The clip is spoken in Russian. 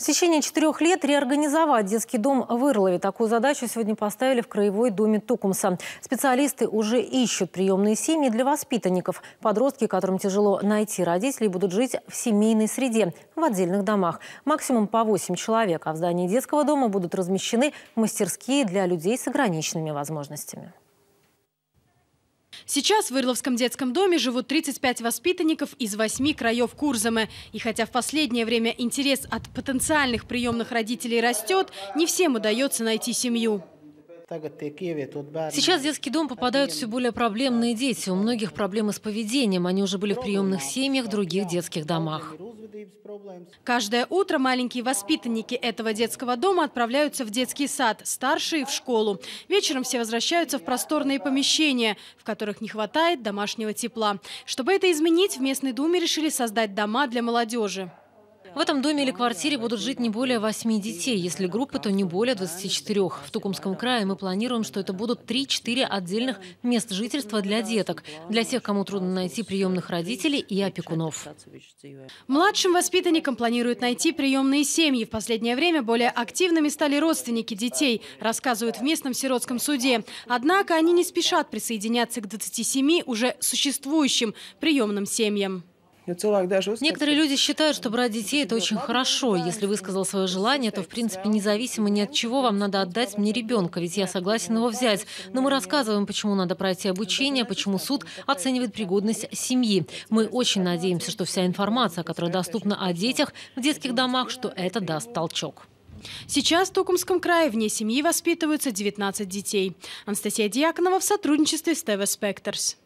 В течение четырех лет реорганизовать детский дом в Ирлове. Такую задачу сегодня поставили в Краевой доме Тукумса. Специалисты уже ищут приемные семьи для воспитанников. Подростки, которым тяжело найти родителей, будут жить в семейной среде, в отдельных домах. Максимум по 8 человек. А в здании детского дома будут размещены мастерские для людей с ограниченными возможностями. Сейчас в Ирловском детском доме живут 35 воспитанников из 8 краев Курзамы. И хотя в последнее время интерес от потенциальных приемных родителей растет, не всем удается найти семью. Сейчас в детский дом попадают все более проблемные дети. У многих проблемы с поведением. Они уже были в приемных семьях, других детских домах. Каждое утро маленькие воспитанники этого детского дома отправляются в детский сад, старшие – в школу. Вечером все возвращаются в просторные помещения, в которых не хватает домашнего тепла. Чтобы это изменить, в местной думе решили создать дома для молодежи. В этом доме или квартире будут жить не более 8 детей. Если группы, то не более 24. В Тукумском крае мы планируем, что это будут 3-4 отдельных мест жительства для деток, для тех, кому трудно найти приемных родителей и опекунов. Младшим воспитанникам планируют найти приемные семьи. В последнее время более активными стали родственники детей, рассказывают в местном сиротском суде. Однако они не спешат присоединяться к 27 уже существующим приемным семьям. Некоторые люди считают, что брать детей – это очень хорошо. Если высказал свое желание, то, в принципе, независимо ни от чего, вам надо отдать мне ребенка, ведь я согласен его взять. Но мы рассказываем, почему надо пройти обучение, почему суд оценивает пригодность семьи. Мы очень надеемся, что вся информация, которая доступна о детях в детских домах, что это даст толчок. Сейчас в Токумском крае вне семьи воспитываются 19 детей. Анастасия Дьяконова в сотрудничестве с ТВ «Спектрс».